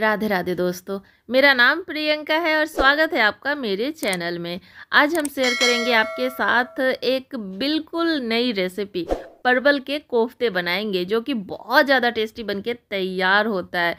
राधे राधे दोस्तों मेरा नाम प्रियंका है और स्वागत है आपका मेरे चैनल में आज हम शेयर करेंगे आपके साथ एक बिल्कुल नई रेसिपी परवल के कोफ्ते बनाएंगे जो कि बहुत ज़्यादा टेस्टी बनके तैयार होता है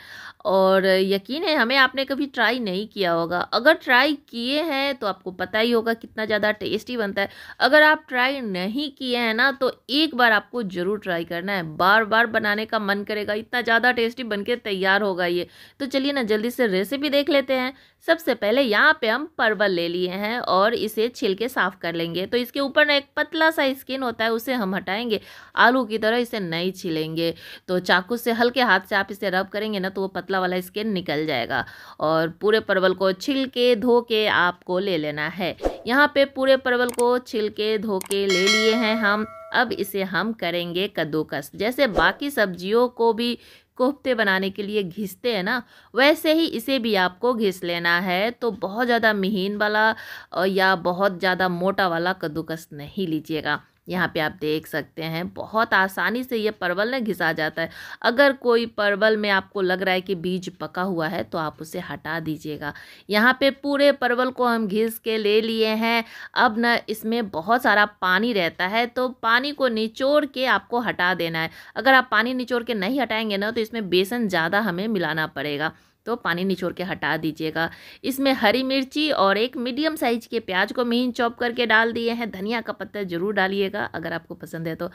और यकीन है हमें आपने कभी ट्राई नहीं किया होगा अगर ट्राई किए हैं तो आपको पता ही होगा कितना ज़्यादा टेस्टी बनता है अगर आप ट्राई नहीं किए हैं ना तो एक बार आपको ज़रूर ट्राई करना है बार बार बनाने का मन करेगा इतना ज़्यादा टेस्टी बन तैयार होगा ये तो चलिए ना जल्दी से रेसिपी देख लेते हैं सबसे पहले यहाँ पर हम परवल ले लिए हैं और इसे छिलके साफ़ कर लेंगे तो इसके ऊपर ना एक पतला सा स्किन होता है उसे हम हटाएंगे आलू की तरह इसे नहीं छीलेंगे तो चाकू से हल्के हाथ से आप इसे रब करेंगे ना तो वो पतला वाला स्किन निकल जाएगा और पूरे परवल को छिल के धो के आपको ले लेना है यहाँ पे पूरे परवल को छिल के धो के ले लिए हैं हम अब इसे हम करेंगे कद्दूकस जैसे बाकी सब्जियों को भी कोफ्ते बनाने के लिए घिसते हैं ना वैसे ही इसे भी आपको घिस लेना है तो बहुत ज़्यादा महीन वाला या बहुत ज़्यादा मोटा वाला कद्दूकस नहीं लीजिएगा यहाँ पे आप देख सकते हैं बहुत आसानी से ये परवल ना घिसा जाता है अगर कोई परवल में आपको लग रहा है कि बीज पका हुआ है तो आप उसे हटा दीजिएगा यहाँ पे पूरे परवल को हम घिस के ले लिए हैं अब ना इसमें बहुत सारा पानी रहता है तो पानी को निचोड़ के आपको हटा देना है अगर आप पानी निचोड़ के नहीं हटाएंगे ना तो इसमें बेसन ज़्यादा हमें मिलाना पड़ेगा तो पानी निचोड़ के हटा दीजिएगा इसमें हरी मिर्ची और एक मीडियम साइज के प्याज को महीन चॉप करके डाल दिए हैं धनिया का पत्ता ज़रूर डालिएगा अगर आपको पसंद है तो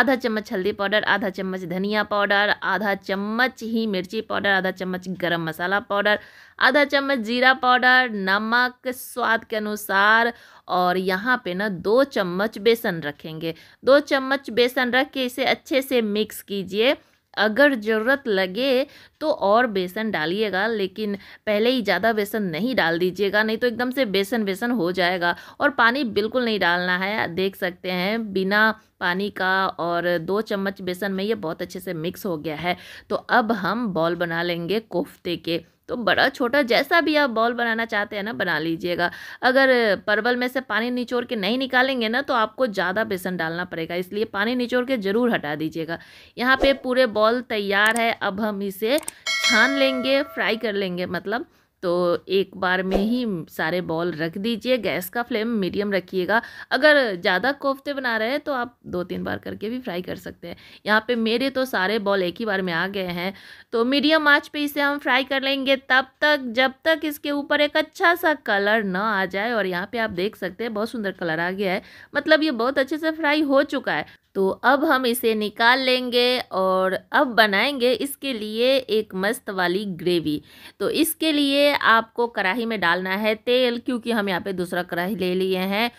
आधा चम्मच हल्दी पाउडर आधा चम्मच धनिया पाउडर आधा चम्मच ही मिर्ची पाउडर आधा चम्मच गरम मसाला पाउडर आधा चम्मच जीरा पाउडर नमक स्वाद के अनुसार और यहाँ पे ना दो चम्मच बेसन रखेंगे दो चम्मच बेसन रख के इसे अच्छे से मिक्स कीजिए अगर ज़रूरत लगे तो और बेसन डालिएगा लेकिन पहले ही ज़्यादा बेसन नहीं डाल दीजिएगा नहीं तो एकदम से बेसन बेसन हो जाएगा और पानी बिल्कुल नहीं डालना है देख सकते हैं बिना पानी का और दो चम्मच बेसन में ये बहुत अच्छे से मिक्स हो गया है तो अब हम बॉल बना लेंगे कोफ्ते के तो बड़ा छोटा जैसा भी आप बॉल बनाना चाहते हैं ना बना लीजिएगा अगर परवल में से पानी निचोड़ के नहीं निकालेंगे ना तो आपको ज़्यादा बेसन डालना पड़ेगा इसलिए पानी निचोड़ के ज़रूर हटा दीजिएगा यहाँ पे पूरे बॉल तैयार है अब हम इसे छान लेंगे फ्राई कर लेंगे मतलब तो एक बार में ही सारे बॉल रख दीजिए गैस का फ्लेम मीडियम रखिएगा अगर ज़्यादा कोफ्ते बना रहे हैं तो आप दो तीन बार करके भी फ्राई कर सकते हैं यहाँ पे मेरे तो सारे बॉल एक ही बार में आ गए हैं तो मीडियम आंच पे इसे हम फ्राई कर लेंगे तब तक जब तक इसके ऊपर एक अच्छा सा कलर ना आ जाए और यहाँ पर आप देख सकते हैं बहुत सुंदर कलर आ गया है मतलब ये बहुत अच्छे से फ्राई हो चुका है तो अब हम इसे निकाल लेंगे और अब बनाएंगे इसके लिए एक मस्त वाली ग्रेवी तो इसके लिए आपको कढ़ाई में डालना है तेल क्योंकि हम यहाँ पे दूसरा कढ़ाई ले लिए हैं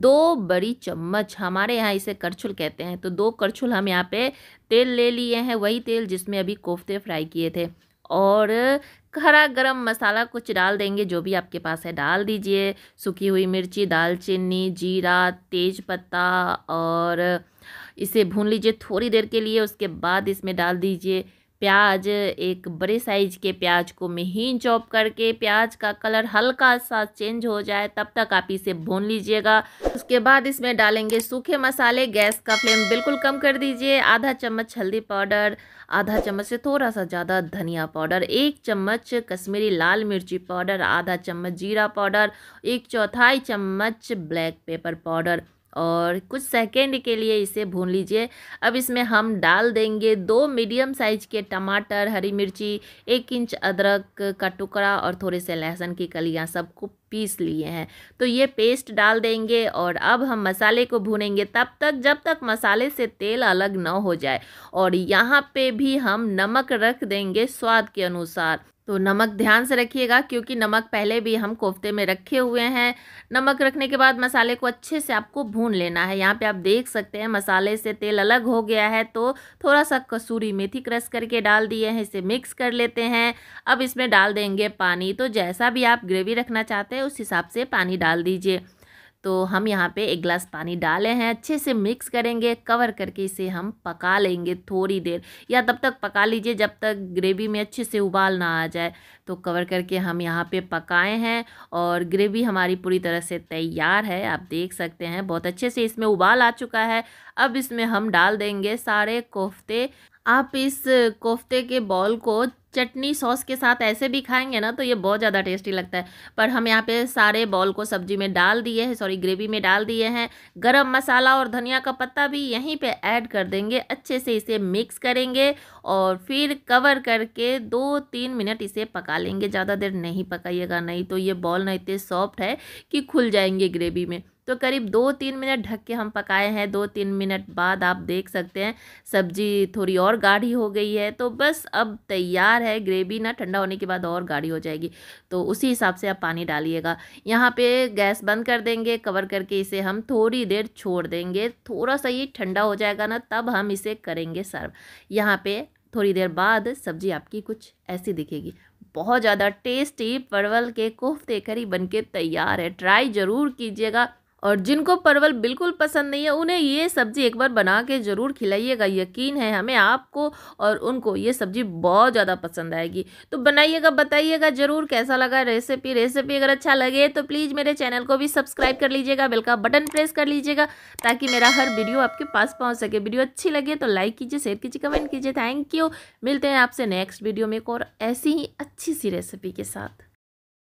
दो बड़ी चम्मच हमारे यहाँ इसे करछुल कहते हैं तो दो करछुल हम यहाँ पे तेल ले लिए हैं वही तेल जिसमें अभी कोफ्ते फ्राई किए थे और खरा गरम मसाला कुछ डाल देंगे जो भी आपके पास है डाल दीजिए सूखी हुई मिर्ची दालचीनी जीरा तेज पत्ता और इसे भून लीजिए थोड़ी देर के लिए उसके बाद इसमें डाल दीजिए प्याज एक बड़े साइज के प्याज को महीन चॉप करके प्याज का कलर हल्का सा चेंज हो जाए तब तक आप इसे भून लीजिएगा उसके बाद इसमें डालेंगे सूखे मसाले गैस का फ्लेम बिल्कुल कम कर दीजिए आधा चम्मच हल्दी पाउडर आधा चम्मच से थोड़ा सा ज़्यादा धनिया पाउडर एक चम्मच कश्मीरी लाल मिर्ची पाउडर आधा चम्मच जीरा पाउडर एक चौथाई चम्मच ब्लैक पेपर पाउडर और कुछ सेकेंड के लिए इसे भून लीजिए अब इसमें हम डाल देंगे दो मीडियम साइज के टमाटर हरी मिर्ची एक इंच अदरक का टुकड़ा और थोड़े से लहसुन की कलियाँ सबको पीस लिए हैं तो ये पेस्ट डाल देंगे और अब हम मसाले को भूनेंगे तब तक जब तक मसाले से तेल अलग न हो जाए और यहाँ पे भी हम नमक रख देंगे स्वाद के अनुसार तो नमक ध्यान से रखिएगा क्योंकि नमक पहले भी हम कोफ्ते में रखे हुए हैं नमक रखने के बाद मसाले को अच्छे से आपको भून लेना है यहाँ पे आप देख सकते हैं मसाले से तेल अलग हो गया है तो थोड़ा सा कसूरी मेथी क्रश करके डाल दिए हैं इसे मिक्स कर लेते हैं अब इसमें डाल देंगे पानी तो जैसा भी आप ग्रेवी रखना चाहते हैं उस हिसाब से पानी डाल दीजिए तो हम यहाँ पे एक गिलास पानी डाले हैं अच्छे से मिक्स करेंगे कवर करके इसे हम पका लेंगे थोड़ी देर या तब तक पका लीजिए जब तक ग्रेवी में अच्छे से उबाल ना आ जाए तो कवर करके हम यहाँ पे पकाए हैं और ग्रेवी हमारी पूरी तरह से तैयार है आप देख सकते हैं बहुत अच्छे से इसमें उबाल आ चुका है अब इसमें हम डाल देंगे सारे कोफ्ते आप इस कोफ्ते के बॉल को चटनी सॉस के साथ ऐसे भी खाएंगे ना तो ये बहुत ज़्यादा टेस्टी लगता है पर हम यहाँ पे सारे बॉल को सब्जी में डाल दिए हैं सॉरी ग्रेवी में डाल दिए हैं गरम मसाला और धनिया का पत्ता भी यहीं पे ऐड कर देंगे अच्छे से इसे मिक्स करेंगे और फिर कवर करके दो तीन मिनट इसे पका लेंगे ज़्यादा देर नहीं पकाइएगा नहीं तो ये बॉल ना इतने सॉफ्ट है कि खुल जाएंगे ग्रेवी में तो करीब दो तीन मिनट ढक के हम पकाए हैं दो तीन मिनट बाद आप देख सकते हैं सब्जी थोड़ी और गाढ़ी हो गई है तो बस अब तैयार है ग्रेवी ना ठंडा होने के बाद और गाढ़ी हो जाएगी तो उसी हिसाब से आप पानी डालिएगा यहाँ पे गैस बंद कर देंगे कवर करके इसे हम थोड़ी देर छोड़ देंगे थोड़ा सा ये ठंडा हो जाएगा ना तब हम इसे करेंगे सर्व यहाँ पर थोड़ी देर बाद सब्जी आपकी कुछ ऐसी दिखेगी बहुत ज़्यादा टेस्टी परवल के कोफ्ते करी बनके तैयार है ट्राई ज़रूर कीजिएगा और जिनको परवल बिल्कुल पसंद नहीं है उन्हें ये सब्ज़ी एक बार बना के ज़रूर खिलाइएगा यकीन है हमें आपको और उनको ये सब्ज़ी बहुत ज़्यादा पसंद आएगी तो बनाइएगा बताइएगा ज़रूर कैसा लगा रेसिपी रेसिपी अगर अच्छा लगे तो प्लीज़ मेरे चैनल को भी सब्सक्राइब कर लीजिएगा बेल का बटन प्रेस कर लीजिएगा ताकि मेरा हर वीडियो आपके पास पहुँच सके वीडियो अच्छी लगे तो लाइक कीजिए शेयर कीजिए कमेंट कीजिए थैंक यू मिलते हैं आपसे नेक्स्ट वीडियो में एक और ऐसी ही अच्छी सी रेसिपी के साथ